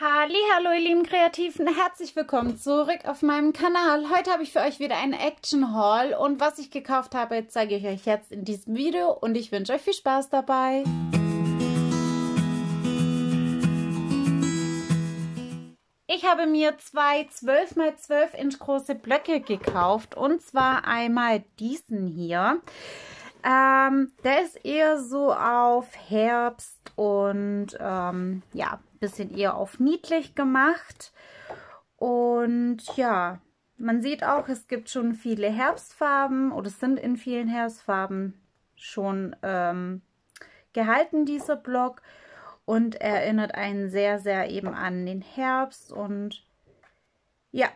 Hallo ihr lieben Kreativen, herzlich willkommen zurück auf meinem Kanal. Heute habe ich für euch wieder einen Action Haul und was ich gekauft habe, zeige ich euch jetzt in diesem Video und ich wünsche euch viel Spaß dabei. Ich habe mir zwei 12x12 Inch große Blöcke gekauft und zwar einmal diesen hier. Ähm, der ist eher so auf Herbst und ähm, ja, bisschen eher auf niedlich gemacht. Und ja, man sieht auch, es gibt schon viele Herbstfarben oder es sind in vielen Herbstfarben schon ähm, gehalten, dieser Block. Und erinnert einen sehr, sehr eben an den Herbst. Und ja,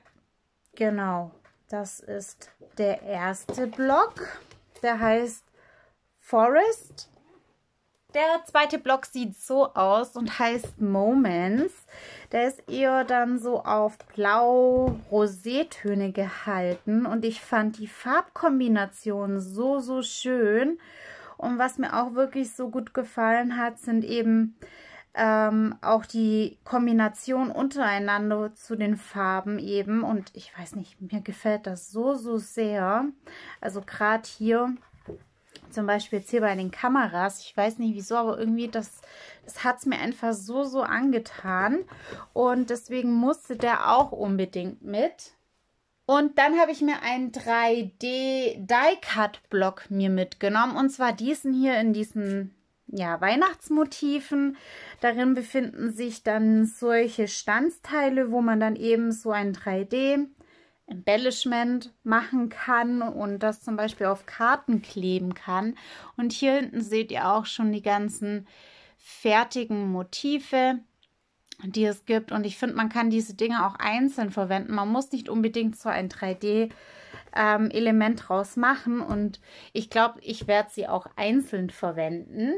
genau, das ist der erste Block. Der heißt Forest. Der zweite Block sieht so aus und heißt Moments. Der ist eher dann so auf blau-rosetöne gehalten und ich fand die Farbkombination so, so schön. Und was mir auch wirklich so gut gefallen hat, sind eben ähm, auch die Kombination untereinander zu den Farben eben. Und ich weiß nicht, mir gefällt das so, so sehr. Also gerade hier zum Beispiel jetzt hier bei den Kameras, ich weiß nicht wieso, aber irgendwie das, das hat es mir einfach so, so angetan. Und deswegen musste der auch unbedingt mit. Und dann habe ich mir einen 3D Die-Cut-Block mir mitgenommen. Und zwar diesen hier in diesen ja, Weihnachtsmotiven. Darin befinden sich dann solche Stanzteile, wo man dann eben so ein 3D Embellishment machen kann und das zum Beispiel auf Karten kleben kann. Und hier hinten seht ihr auch schon die ganzen fertigen Motive, die es gibt. Und ich finde, man kann diese Dinge auch einzeln verwenden. Man muss nicht unbedingt so ein 3D ähm, Element draus machen. Und ich glaube, ich werde sie auch einzeln verwenden.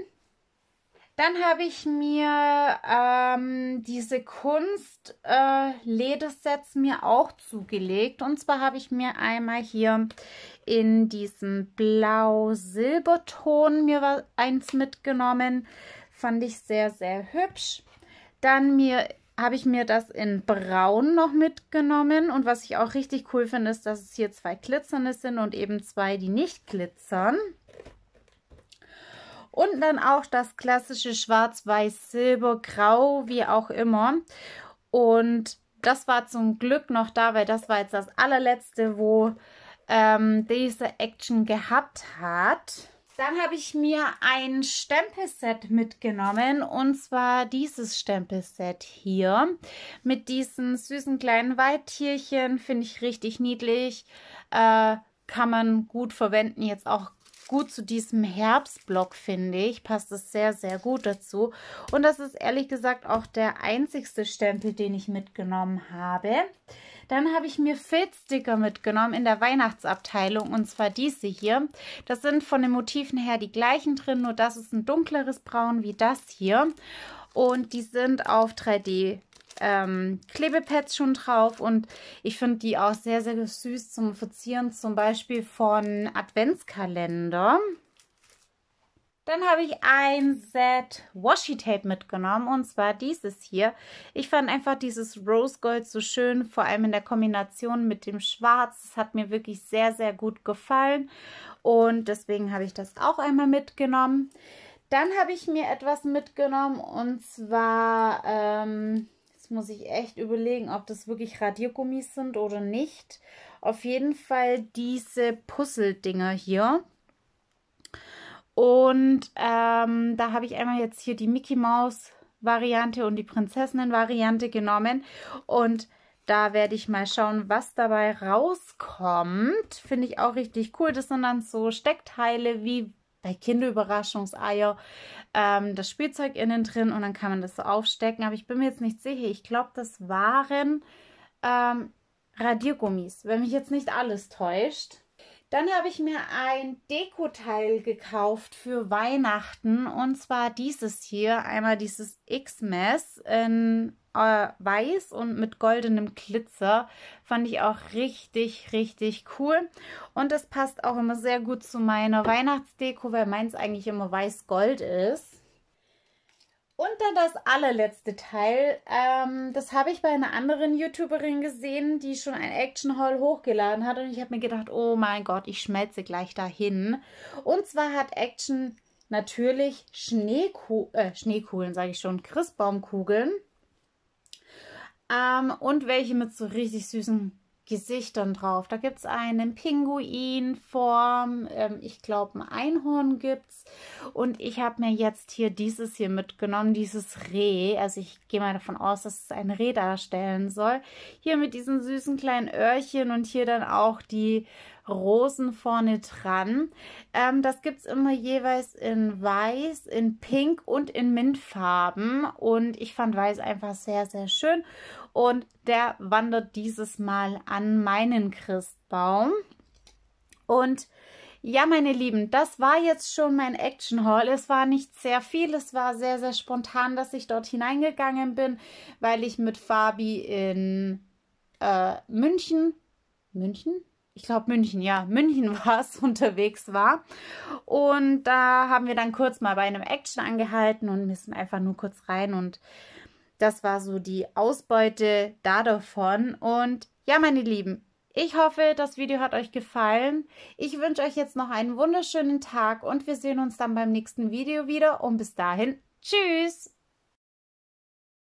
Dann habe ich mir ähm, diese kunst äh, Ledesets mir auch zugelegt. Und zwar habe ich mir einmal hier in diesem Blau-Silberton mir eins mitgenommen. Fand ich sehr, sehr hübsch. Dann mir habe ich mir das in Braun noch mitgenommen. Und was ich auch richtig cool finde, ist, dass es hier zwei glitzernde sind und eben zwei, die nicht glitzern. Und dann auch das klassische Schwarz, Weiß, Silber, Grau, wie auch immer. Und das war zum Glück noch da, weil das war jetzt das allerletzte, wo ähm, diese Action gehabt hat. Dann habe ich mir ein Stempelset mitgenommen und zwar dieses Stempelset hier mit diesen süßen kleinen Weittierchen. Finde ich richtig niedlich. Äh, kann man gut verwenden, jetzt auch gut zu diesem Herbstblock, finde ich. Passt es sehr, sehr gut dazu. Und das ist ehrlich gesagt auch der einzigste Stempel, den ich mitgenommen habe. Dann habe ich mir Filzsticker mitgenommen in der Weihnachtsabteilung und zwar diese hier. Das sind von den Motiven her die gleichen drin, nur das ist ein dunkleres Braun wie das hier. Und die sind auf 3D ähm, Klebepads schon drauf und ich finde die auch sehr, sehr süß zum Verzieren, zum Beispiel von Adventskalender. Dann habe ich ein Set Washi-Tape mitgenommen und zwar dieses hier. Ich fand einfach dieses Rose Gold so schön, vor allem in der Kombination mit dem Schwarz. Das hat mir wirklich sehr, sehr gut gefallen und deswegen habe ich das auch einmal mitgenommen. Dann habe ich mir etwas mitgenommen und zwar ähm, Jetzt muss ich echt überlegen, ob das wirklich Radiergummis sind oder nicht. Auf jeden Fall diese Puzzle-Dinger hier. Und ähm, da habe ich einmal jetzt hier die Mickey Mouse Variante und die Prinzessinnen Variante genommen. Und da werde ich mal schauen, was dabei rauskommt. Finde ich auch richtig cool. Das sind dann so Steckteile wie bei Kinderüberraschungseier ähm, das Spielzeug innen drin und dann kann man das so aufstecken. Aber ich bin mir jetzt nicht sicher. Ich glaube, das waren ähm, Radiergummis, wenn mich jetzt nicht alles täuscht. Dann habe ich mir ein Dekoteil gekauft für Weihnachten und zwar dieses hier, einmal dieses X-Mess in äh, weiß und mit goldenem Glitzer. Fand ich auch richtig, richtig cool. Und das passt auch immer sehr gut zu meiner Weihnachtsdeko, weil meins eigentlich immer weiß-gold ist. Und dann das allerletzte Teil. Ähm, das habe ich bei einer anderen YouTuberin gesehen, die schon ein Action Haul hochgeladen hat. Und ich habe mir gedacht, oh mein Gott, ich schmelze gleich dahin. Und zwar hat Action natürlich Schneeku äh, Schneekugeln, sage ich schon, Christbaumkugeln ähm, und welche mit so richtig süßen Gesichtern drauf. Da gibt es einen Pinguinform, ähm, ich glaube ein Einhorn gibt's. Und ich habe mir jetzt hier dieses hier mitgenommen, dieses Reh. Also ich gehe mal davon aus, dass es ein Reh darstellen soll. Hier mit diesen süßen kleinen Öhrchen und hier dann auch die Rosen vorne dran. Ähm, das gibt es immer jeweils in Weiß, in Pink und in Mintfarben. Und ich fand Weiß einfach sehr, sehr schön. Und der wandert dieses Mal an meinen Christbaum. Und ja, meine Lieben, das war jetzt schon mein Action Hall. Es war nicht sehr viel, es war sehr, sehr spontan, dass ich dort hineingegangen bin, weil ich mit Fabi in äh, München, München, ich glaube München, ja, München war es, unterwegs war. Und da haben wir dann kurz mal bei einem Action angehalten und müssen einfach nur kurz rein. Und das war so die Ausbeute da davon. Und ja, meine Lieben, ich hoffe, das Video hat euch gefallen. Ich wünsche euch jetzt noch einen wunderschönen Tag und wir sehen uns dann beim nächsten Video wieder. Und bis dahin, tschüss!